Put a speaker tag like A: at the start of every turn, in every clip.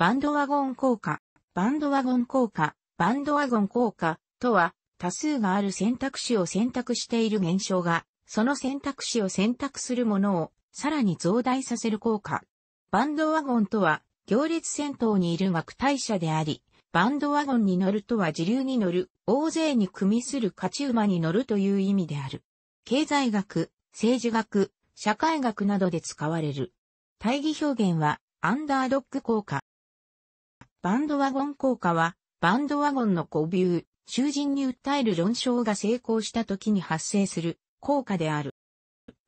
A: バンドワゴン効果、バンドワゴン効果、バンドワゴン効果とは、多数がある選択肢を選択している現象が、その選択肢を選択するものをさらに増大させる効果。バンドワゴンとは、行列先頭にいる学体者であり、バンドワゴンに乗るとは自流に乗る、大勢に組みする勝ち馬に乗るという意味である。経済学、政治学、社会学などで使われる。対義表現は、アンダードッグ効果、バンドワゴン効果は、バンドワゴンの誤謬、囚人に訴える論証が成功した時に発生する効果である。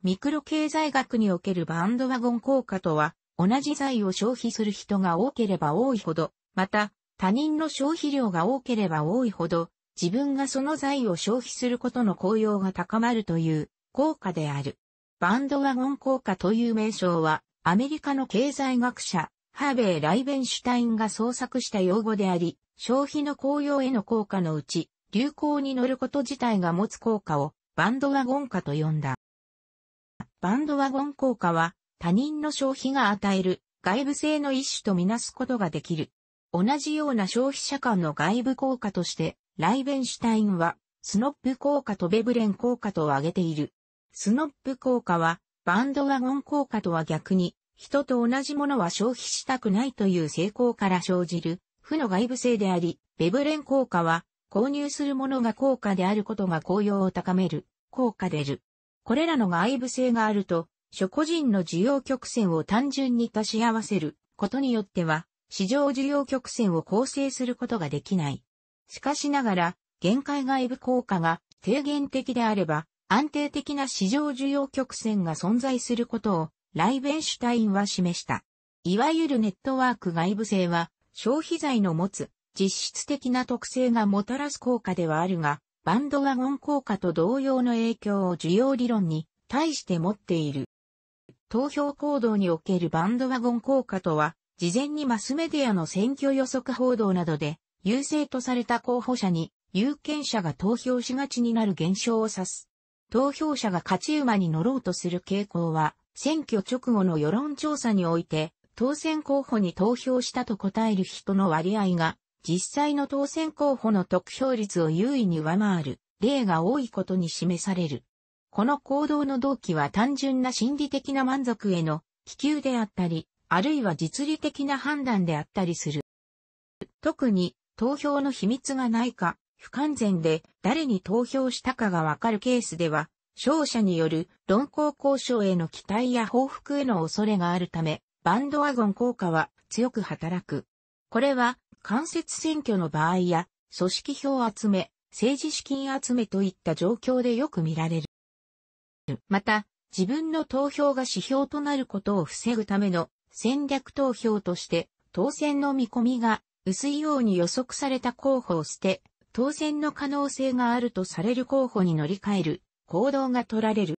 A: ミクロ経済学におけるバンドワゴン効果とは、同じ財を消費する人が多ければ多いほど、また、他人の消費量が多ければ多いほど、自分がその財を消費することの効用が高まるという効果である。バンドワゴン効果という名称は、アメリカの経済学者、ハーベイ・ライベンシュタインが創作した用語であり、消費の効用への効果のうち、流行に乗ること自体が持つ効果をバンドワゴン化と呼んだ。バンドワゴン効果は他人の消費が与える外部性の一種とみなすことができる。同じような消費者間の外部効果として、ライベンシュタインはスノップ効果とベブレン効果とを挙げている。スノップ効果はバンドワゴン効果とは逆に人と同じものは消費したくないという成功から生じる、負の外部性であり、ベブレン効果は、購入するものが効果であることが効用を高める、効果出る。これらの外部性があると、諸個人の需要曲線を単純に足し合わせることによっては、市場需要曲線を構成することができない。しかしながら、限界外部効果が低減的であれば、安定的な市場需要曲線が存在することをライベンシュタインは示した。いわゆるネットワーク外部性は、消費財の持つ実質的な特性がもたらす効果ではあるが、バンドワゴン効果と同様の影響を需要理論に対して持っている。投票行動におけるバンドワゴン効果とは、事前にマスメディアの選挙予測報道などで、優勢とされた候補者に有権者が投票しがちになる現象を指す。投票者が勝ち馬に乗ろうとする傾向は、選挙直後の世論調査において、当選候補に投票したと答える人の割合が、実際の当選候補の得票率を優位に上回る例が多いことに示される。この行動の動機は単純な心理的な満足への気球であったり、あるいは実利的な判断であったりする。特に投票の秘密がないか、不完全で誰に投票したかがわかるケースでは、勝者による論考交渉への期待や報復への恐れがあるため、バンドワゴン効果は強く働く。これは、間接選挙の場合や、組織票集め、政治資金集めといった状況でよく見られる。また、自分の投票が指標となることを防ぐための戦略投票として、当選の見込みが薄いように予測された候補を捨て、当選の可能性があるとされる候補に乗り換える行動が取られる。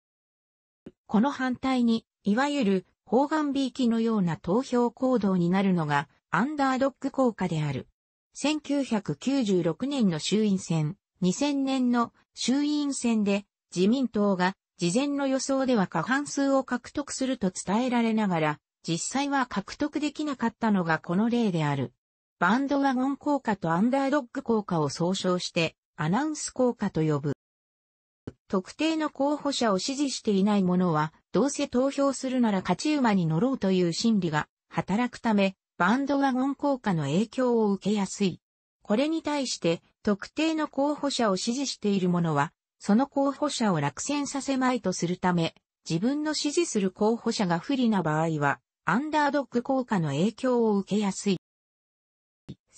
A: この反対に、いわゆる、方眼びいきのような投票行動になるのが、アンダードック効果である。1996年の衆院選、2000年の衆院選で、自民党が、事前の予想では過半数を獲得すると伝えられながら、実際は獲得できなかったのがこの例である。バンドワゴン効果とアンダードッグ効果を総称して、アナウンス効果と呼ぶ。特定の候補者を支持していない者は、どうせ投票するなら勝ち馬に乗ろうという心理が働くため、バンドワゴン効果の影響を受けやすい。これに対して、特定の候補者を支持している者は、その候補者を落選させまいとするため、自分の支持する候補者が不利な場合は、アンダードッグ効果の影響を受けやすい。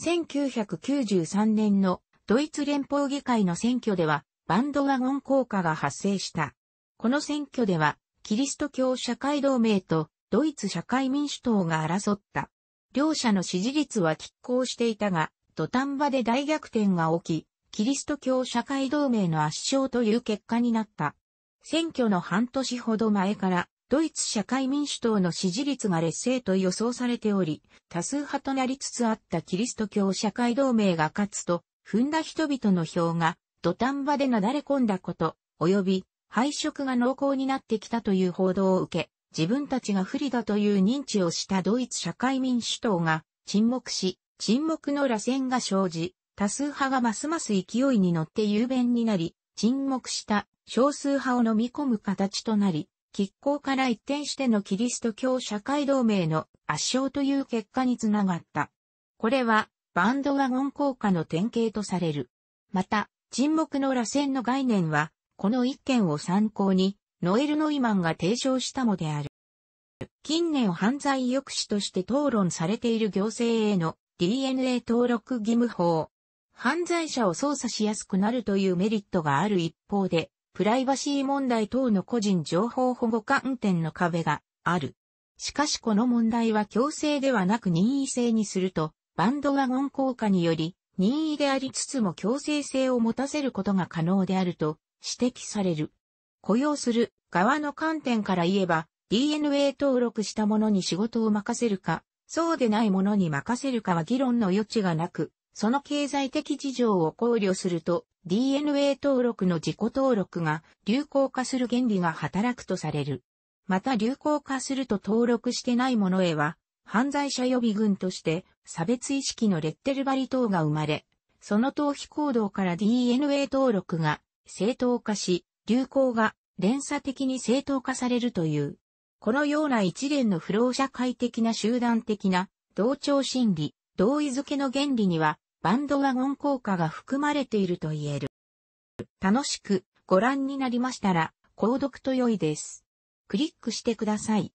A: 1993年のドイツ連邦議会の選挙では、バンドワゴン効果が発生した。この選挙では、キリスト教社会同盟とドイツ社会民主党が争った。両者の支持率は拮抗していたが、土壇場で大逆転が起き、キリスト教社会同盟の圧勝という結果になった。選挙の半年ほど前から、ドイツ社会民主党の支持率が劣勢と予想されており、多数派となりつつあったキリスト教社会同盟が勝つと、踏んだ人々の票が土壇場でなだれ込んだこと、及び、配色が濃厚になってきたという報道を受け、自分たちが不利だという認知をしたドイツ社会民主党が沈黙し、沈黙の螺旋が生じ、多数派がますます勢いに乗って雄弁になり、沈黙した少数派を飲み込む形となり、拮抗から一転してのキリスト教社会同盟の圧勝という結果につながった。これはバンドワゴン効果の典型とされる。また、沈黙の螺旋の概念は、この一件を参考に、ノエル・ノイマンが提唱したのである。近年犯罪抑止として討論されている行政への DNA 登録義務法。犯罪者を捜査しやすくなるというメリットがある一方で、プライバシー問題等の個人情報保護観点の壁がある。しかしこの問題は強制ではなく任意制にすると、バンドワゴン効果により、任意でありつつも強制性を持たせることが可能であると指摘される。雇用する側の観点から言えば DNA 登録した者に仕事を任せるか、そうでない者に任せるかは議論の余地がなく、その経済的事情を考慮すると DNA 登録の自己登録が流行化する原理が働くとされる。また流行化すると登録してない者へは犯罪者予備軍として差別意識のレッテルバリ等が生まれ、その逃避行動から DNA 登録が正当化し、流行が連鎖的に正当化されるという。このような一連の不老社会的な集団的な同調心理、同意づけの原理にはバンドワゴン効果が含まれていると言える。楽しくご覧になりましたら、購読と良いです。クリックしてください。